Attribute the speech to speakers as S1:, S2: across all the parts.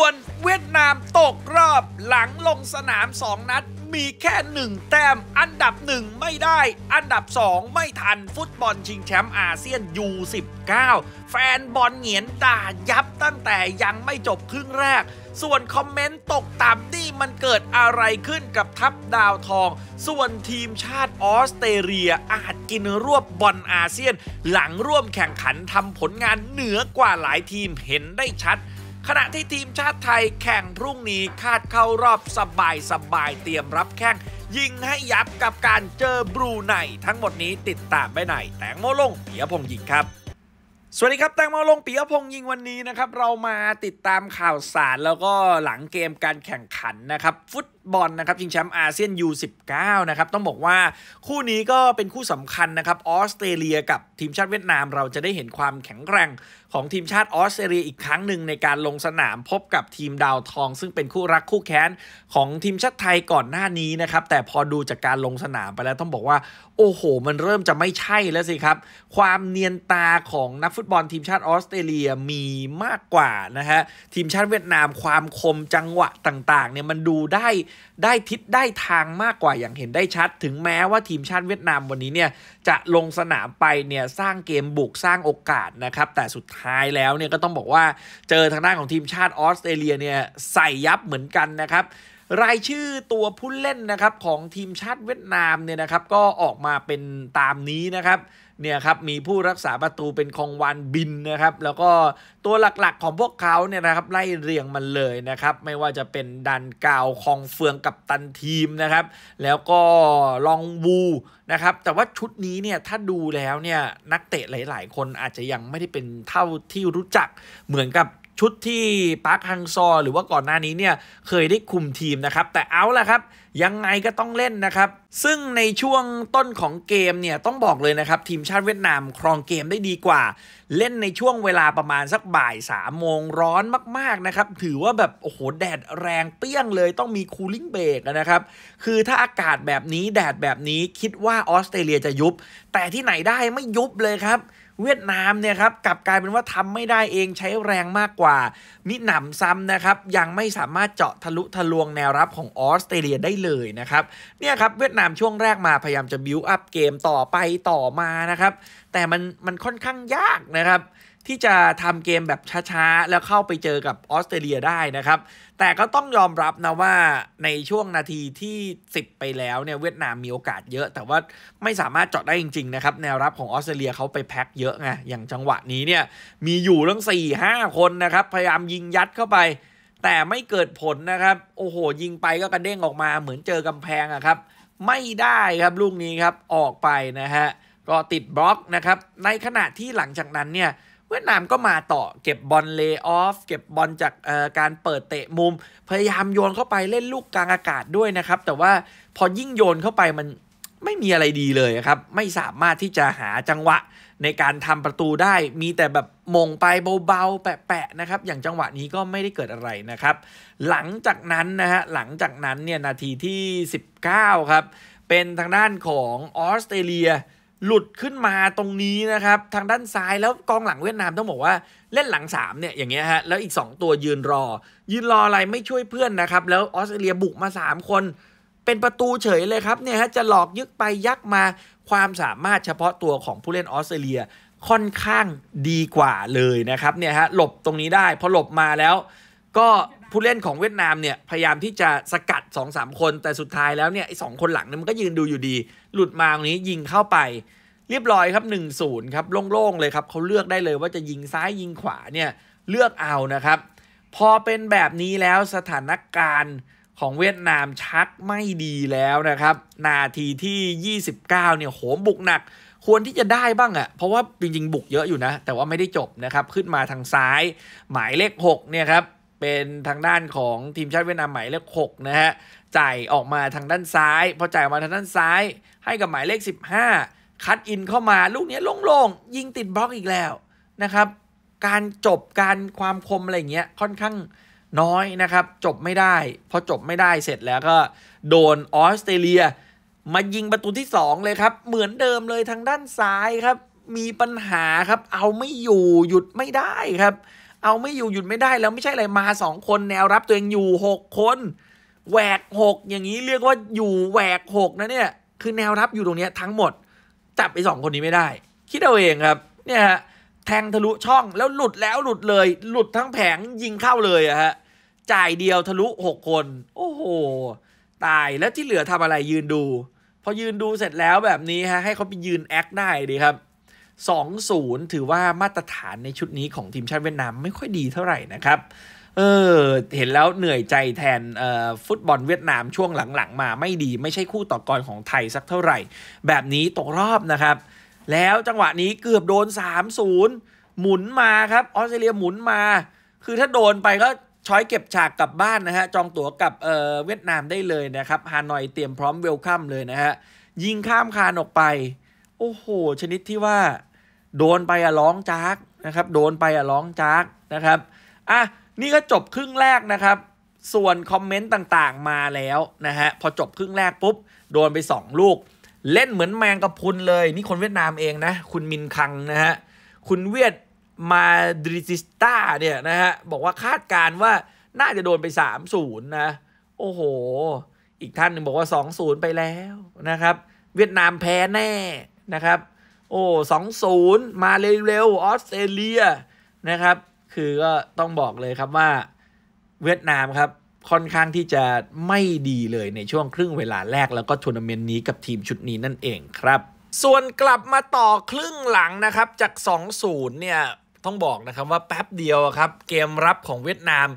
S1: ส่วนเวียดนามตกรอบหลังลงสนาม 2 นัด มีแค่ 1 แต้มอันดับ 1 ไม่ได้ อันดับ 2 ไม่ทันฟุตบอลชิงแชมป์อาเซียนยู19แฟนบอลเหงียนด่ายับตั้งแต่ยังไม่จบครึ่งแรก ส่วนคอมเมนต์ตกต่ำนี่มันเกิดอะไรขึ้นกับทัพดาวทอง ส่วนทีมชาติออสเตรเลียอาจกินรวบบอลอาเซียน หลังร่วมแข่งขันทำผลงานเหนือกว่าหลายทีมเห็นได้ชัดขณะที่ทีมชาติไทยแข่งพรุ่งนี้คาดเข้ารอบสบายสบายเตรียมรับแข่งยิงให้ยับกับการเจอบรูไนทั้งหมดนี้ติดตามไปไหน แตงโมลงเปียพงยิงครับสวัสดีครับแตงโมลงปียพงยิงวันนี้นะครับ เรามาติดตามข่าวสาร แล้วก็หลังเกมการแข่งขันนะครับฟุตบอลนะครับชิงแชมป์อาเซียน U19 นะครับ ต้องบอกว่า คู่นี้ก็เป็นคู่สำคัญนะครับออสเตรเลียกับทีมชาติเวียดนามเราจะได้เห็นความแข็งแกร่ง ของทีมชาติออสเตรเลียอีกครั้งหนึ่งในการลงสนามพบกับทีมดาวทอง ซึ่งเป็นคู่รักคู่แค้นของทีมชาติไทยก่อนหน้านี้นะครับแต่พอดูจากการลงสนามไปแล้วต้องบอกว่า โอ้โหมันเริ่มจะไม่ใช่แล้วสิครับความเนียนตาของนักฟุตบอล ทีมชาติออสเตรเลียมีมากกว่านะฮะทีมชาติเวียดนามความคมจังหวะต่างๆเนี่ยมันดูได้ได้ทิศได้ทางมากกว่าอย่างเห็นได้ชัด ถึงแม้ว่าทีมชาติเวียดนามวันนี้เนี่ยจะลงสนามไปเนี่ยสร้างเกมบุกสร้างโอกาสนะครับแต่สุดท้ายแล้วเนี่ยก็ต้องบอกว่าเจอทางด้านของทีมชาติออสเตรเลียเนี่ยใส่ยับเหมือนกันนะครับรายชื่อตัวผู้เล่นนะครับของทีมชาติเวียดนามเนี่ยนะครับก็ออกมาเป็นตามนี้นะครับเนี่ยครับมีผู้รักษาประตูเป็นคองวานบินนะครับแล้วก็ตัวหลักๆของพวกเขาเนี่ยนะครับไล่เรียงมันเลยนะครับไม่ว่าจะเป็นดันกาวคองเฟืองกับตันทีมนะครับแล้วก็ลองบูนะครับแต่ว่าชุดนี้เนี่ยถ้าดูแล้วเนี่ยนักเตะหลาย ๆ คนอาจจะยังไม่ได้เป็นเท่าที่รู้จักเหมือนกับชุดที่ปาร์คฮังซอหรือว่าก่อนหน้านี้เนี่ยเคยได้คุมทีมนะครับ แต่เอาละครับ ยังไงก็ต้องเล่นนะครับ ซึ่งในช่วงต้นของเกมเนี่ยต้องบอกเลยนะครับ ทีมชาติเวียดนามครองเกมได้ดีกว่า เล่นในช่วงเวลาประมาณสักบ่ายสามโมงร้อนมากๆนะครับถือว่าแบบโอ้โหแดดแรงเปี้ยงเลยต้องมีคูลิ่งเบรกนะครับคือถ้าอากาศแบบนี้แดดแบบนี้คิดว่าออสเตรเลียจะยุบ แต่ที่ไหนได้ไม่ยุบเลยครับเวียดนามเนี่ยครับกลับกลายเป็นว่าทำไม่ได้เองใช้แรงมากกว่า มิหนำซ้ำนะครับ ยังไม่สามารถเจาะทะลุทะลวงแนวรับของออสเตรเลียได้เลยนะครับ เนี่ยครับเวียดนามช่วงแรกมาพยายามจะบิวอัพเกมต่อไปต่อมานะครับ แต่มันมันค่อนข้างยากนะครับที่จะทำเกมแบบช้าๆ แล้วเข้าไปเจอกับออสเตรเลียได้นะครับ แต่ก็ต้องยอมรับนะว่าในช่วงนาทีที่ 10 ไปแล้วเนี่ยเวียดนามมีโอกาสเยอะ แต่ว่าไม่สามารถเจาะได้จริงๆนะครับแนวรับของออสเตรเลียเขาไปแพ็คเยอะไงอย่างจังหวะนี้เนี่ยมีอยู่ตั้ง4 5 คนนะครับ พยายามยิงยัดเข้าไป แต่ไม่เกิดผลนะครับ โอ้โห ยิงไปก็กระเด้งออกมาเหมือนเจอกำแพงอะครับไม่ได้ครับลูกนี้ครับออกไปนะฮะก็ติดบล็อกนะครับในขณะที่หลังจากนั้นเนี่ยเวียดนามก็มาต่อเก็บบอลเลย์ออฟเก็บบอลจากการเปิดเตะมุม พยายามโยนเข้าไปเล่นลูกกลางอากาศด้วยนะครับแต่ว่าพอยิ่งโยนเข้าไปมันไม่มีอะไรดีเลยครับไม่สามารถที่จะหาจังหวะในการทำประตูได้มีแต่แบบมงไปเบาๆแปะๆนะครับอย่างจังหวะนี้ก็ไม่ได้เกิดอะไรนะครับ หลังจากนั้นนะฮะหลังจากนั้นเนี่ยนาทีที่ 19ครับเป็นทางด้านของออสเตรเลียหลุดขึ้นมาตรงนี้นะครับทางด้านซ้ายแล้วกองหลังเวียดนามต้องบอกว่าเล่นหลัง3เนี่ยอย่างเงี้ยฮะแล้วอีก 2 ตัวยืนรอยืนรออะไรไม่ช่วยเพื่อนนะครับแล้วออสเตรเลียบุกมา3 คน เป็นประตูเฉยเลยครับเนี่ยฮะจะหลอกยึกไปยักมาความสามารถเฉพาะตัวของผู้เล่นออสเตรเลียค่อนข้างดีกว่าเลยนะครับเนี่ยฮะหลบตรงนี้ได้ พอหลบมาแล้วก็ผู้เล่นของเวียดนามเนี่ยพยายามที่จะสกัด2อสคนแต่สุดท้ายแล้วเนี่ยสองคนหลังเนี่ยมันก็ยืนดูอยู่ดี หลุดมาตรงนี้ยิงเข้าไป เรียบร้อยครับ 1-0 ครับ โล่งๆเลยครับเขาเลือกได้เลยว่าจะยิงซ้ายยิงขวาเนี่ยเลือกเอานะครับ พอเป็นแบบนี้แล้วสถานการณ์ของเวียดนามชักไม่ดีแล้วนะครับ นาทีที่ 29เนี่ยโหมบุกหนัก ควรที่จะได้บ้างอะ่ะเพราะว่าจริงๆบุกเยอะอยู่นะแต่ว่าไม่ได้จบนะครับขึ้นมาทางซ้าย หมายเลข6เนี่ยครับเป็นทางด้านของทีมชาติเวียดนามหมายเลข6นะฮะจ่ายออกมาทางด้านซ้ายพอจ่ายมาทางด้านซ้ายให้กับหมายเลข 15 คัดอินเข้ามาลูกนี้โล่งๆ ยิงติดบล็อกอีกแล้วนะครับ การจบการความคมอะไรเงี้ยค่อนข้างน้อยนะครับ จบไม่ได้พอจบไม่ได้เสร็จแล้วก็ โดนออสเตรเลีย มายิงประตูที่ 2 เลยครับ เหมือนเดิมเลยทางด้านซ้ายครับ มีปัญหาครับเอาไม่อยู่หยุดไม่ได้ครับเอาไม่อยู่หยุดไม่ได้แล้วไม่ใช่อะไรมาสองคนแนวรับตัวเองอยู่หกคนแหวกหกอย่างนี้เรียกว่าอยู่แหวกหกนะเนี่ยคือแนวรับอยู่ตรงเนี้ยทั้งหมด จับไปสองคนนี้ไม่ได้ คิดเอาเองครับเนี่ยฮะแทงทะลุช่องแล้วหลุดแล้วหลุดเลย หลุดทั้งแผงยิงเข้าเลยอะฮะจ่ายเดียวทะลุหกคน โอ้โหตายแล้วที่เหลือทำอะไรยืนดูพอยืนดูเสร็จแล้วแบบนี้ฮะให้เขาไปยืนแอคได้ดีครับ2-0 ถือว่ามาตรฐานในชุดนี้ ของทีมชาติเวียดนามไม่ค่อยดีเท่าไหร่นะครับ เออเห็นแล้วเหนื่อยใจแทนฟุตบอลเวียดนามช่วงหลังๆ มาไม่ดี ไม่ใช่คู่ต่อกรของไทย สักเท่าไหร่ แบบนี้ตกรอบนะครับ แล้วจังหวะนี้เกือบโดน 3-0 หมุนมาครับ ออสเตรเลียหมุนมา คือถ้าโดนไปก็ช้อยเก็บฉากกลับบ้านนะฮะจองตั๋วกับเเวียดนามได้เลยนะครับฮานอยเตรียมพร้อมเวลคัมเลยนะฮะยิงข้ามคานออกไป โอ้โห ชนิดที่ว่าโดนไปอะร้องจากนะครับ โดนไปอะร้องจากนะครับอ่ะนี่ก็จบครึ่งแรกนะครับ ส่วนคอมเมนต์ต่างๆ มาแล้วนะฮะพอจบครึ่งแรกปุ๊บโดนไป2ลูก เล่นเหมือนแมงกระพุนเลยนี่คนเวียดนามเองนะคุณมินคังนะฮะคุณเวียดมาดริซิสตาเนี่ยนะฮะบอกว่าคาดการว่าน่าจะโดนไป 3-0นะโอ้โห อีกท่านหนึ่งบอกว่า 2-0 ไปแล้วนะครับเวียดนามแพ้แน่นะครับโอ้สองศูนย์มาเร็วๆ ออสเตรเลียนะครับ คือก็ต้องบอกเลยครับว่าเวียดนามครับค่อนข้างที่จะไม่ดีเลยในช่วงครึ่งเวลาแรกแล้วก็ทัวร์นาเมนต์นี้กับทีมชุดนี้นั่นเองครับ ส่วนกลับมาต่อครึ่งหลังนะครับ จาก 2-0เนี่ยต้องบอกนะครับว่าแป๊บเดียวครับ เกมรับของเวียดนาม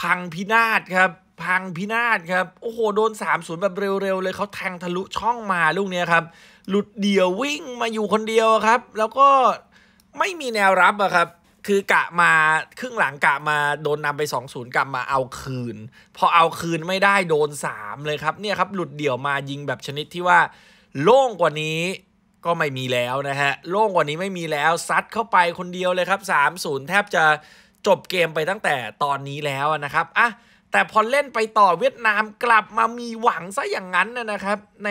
S1: พังพินาศครับพังพินาศครับโอ้โหโดน 3 0 แบบเร็วๆเลยเขาแทงทะลุช่องมาลูกนี้ครับหลุดเดี่ยววิ่งมาอยู่คนเดียวครับ แล้วก็ไม่มีแนวรับอะครับ คือกะมาครึ่งหลังกะมาโดนนำไป2์กลับมาเอาคืนพอเอาคืนไม่ได้โดน 3 เลยครับเนี่ยครับหลุดเดี่ยวมายิงแบบชนิดที่ว่า โล่งกว่านี้ก็ไม่มีแล้วนะฮะโล่งกว่านี้ไม่มีแล้วซัดเข้าไปคนเดียวเลยครับ 3-0แทบจะจบเกมไปตั้งแต่ตอนนี้แล้วนะครับอ่ะแต่พอเล่นไปต่อเวียดนามกลับมามีหวังซะอย่างนั้นนะครับ ใน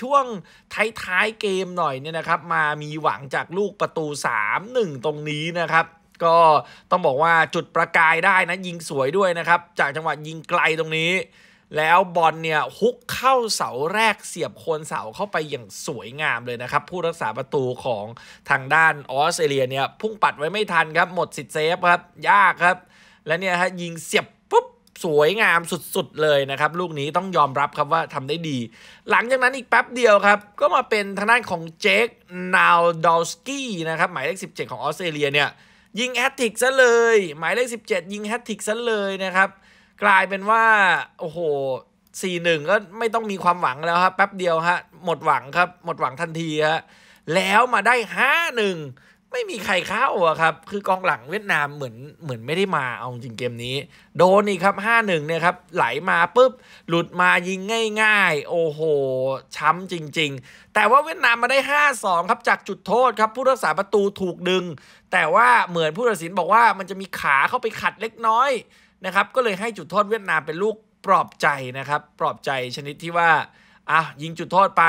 S1: ช่วงท้ายๆเกมหน่อยเนี่ยนะครับมามีหวังจากลูกประตู 3-1 ตรงนี้นะครับ ก็ต้องบอกว่าจุดประกายได้นะยิงสวยด้วยนะครับ จากจังหวะยิงไกลตรงนี้ แล้วบอลเนี่ยฮุกเข้าเสาแรกเสียบโคนเสาเข้าไปอย่างสวยงามเลยนะครับผู้รักษาประตูของทางด้านออสเตรเลียเนี่ยพุ่งปัดไว้ไม่ทันครับหมดสิทธิ์เซฟครับยากครับ และเนี่ยฮะยิงเสียบสวยงามสุด ๆ เลยนะครับลูกนี้ต้องยอมรับครับว่าทำได้ดี หลังจากนั้นอีกแป๊บเดียวครับก็มาเป็นทางด้านของเจค นาว ดอลสกี้นะครับหมายเลข17 ของออสเตรเลียเนี่ยยิงแฮตติกซะเลยหมายเลข17 ยิงแฮตติกซะเลยนะครับกลายเป็นว่าโอ้โหสี่หนึ่งก็ไม่ต้องมีความหวังแล้วครับแป๊บเดียวฮะหมดหวังครับหมดหวังทันทีฮะแล้วมาได้ห้าหนึ่งไม่มีใครเข้าอะครับ คือกองหลังเวียดนามเหมือนเหมือนไม่ได้มาเอาจริงเกมนี้ โดนนี่ครับห้าหนึ่งเนี่ยครับไหลมาปุ๊บหลุดมายิงง่ายๆ โอ้โห ช้ำจริงๆ แต่ว่าเวียดนามมาได้ห้าสองครับจากจุดโทษครับผู้รักษาประตูถูกดึง แต่ว่าเหมือนผู้ตัดสินบอกว่ามันจะมีขาเข้าไปขัดเล็กน้อยนะครับ ก็เลยให้จุดโทษเวียดนามเป็นลูกปลอบใจนะครับปลอบใจชนิดที่ว่าอ่ะยิงจุดโทษไป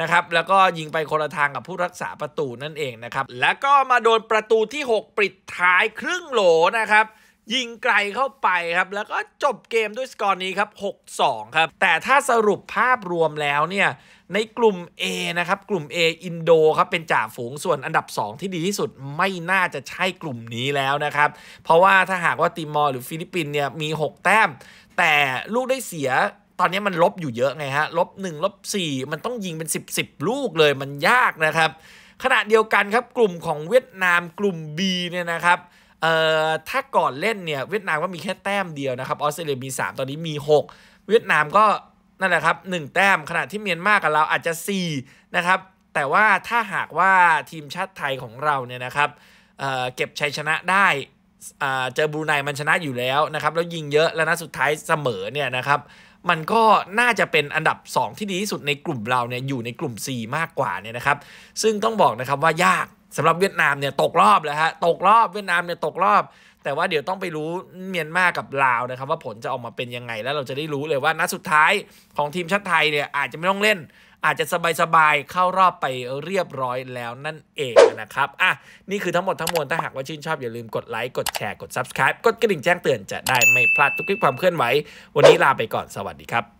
S1: นะครับแล้วก็ยิงไปคนละทางกับผู้รักษาประตูนั่นเองนะครับแล้วก็มาโดนประตูที่ 6 ปิดท้ายครึ่งโหลนะครับ ยิงไกลเข้าไปครับแล้วก็จบเกมด้วยสกอร์นี้ครับ6-2ครับแต่ถ้าสรุปภาพรวมแล้วเนี่ยในกลุ่ม A นะครับ กลุ่ม A อินโดครับเป็นจ่าฝูงส่วนอันดับ 2 ที่ดีที่สุดไม่น่าจะใช่กลุ่มนี้แล้วนะครับ เพราะว่าถ้าหากว่าติมอร์หรือฟิลิปปินเนี่ยมี 6 แต้ม แต่ลูกได้เสียตอนนี้มันลบอยู่เยอะไงฮะลบหนึ่งลบสี่มันต้องยิงเป็น 10บสลูกเลยมันยากนะครับขณะเดียวกันครับกลุ่มของเวียดนามกลุ่ม B เนี่ยนะครับเอ่อถ้าก่อนเล่นเนี่ยเวียดนามก็มีแค่แต้มเดียวนะครับออสเตรเลียมี3ตอนนี้มี 6 เวียดนามก็นั่นแหละครับ1แต้ม ขณะที่เมียนมากับเราอาจจะ4นะครับแต่ว่าถ้าหากว่าทีมชาติไทยของเราเนี่ยนะครับเเก็บชัยชนะได้เจอบรูไนมันชนะอยู่แล้วนะครับแล้วยิงเยอะแล้วนะสุดท้ายเสมอเนี่ยนะครับมันก็น่าจะเป็นอันดับ 2 ที่ดีที่สุดในกลุ่มเราเนี่ยอยู่ในกลุ่ม C มากกว่าเนี่ยนะครับ ซึ่งต้องบอกนะครับว่ายากสำหรับเวียดนามเนี่ยตกรอบแล้วฮะตกรอบเวียดนามเนี่ยตกรอบแต่ว่าเดี๋ยวต้องไปรู้เมียนมากับลาวนะครับ ว่าผลจะออกมาเป็นยังไงแล้วเราจะได้รู้เลยว่านัดสุดท้ายของทีมชาติไทยเนี่ยอาจจะไม่ต้องเล่น อาจจะสบายๆ เข้ารอบไปเรียบร้อยแล้วนั่นเองนะครับ อ่ะ นี่คือทั้งหมดทั้งมวลถ้าหากว่าชื่นชอบ อย่าลืมกดไลค์กดแชร์กด subscribe กดกระดิ่งแจ้งเตือนจะได้ไม่พลาดทุกคลิปความเคลื่อนไหววันนี้ลาไปก่อนสวัสดีครับ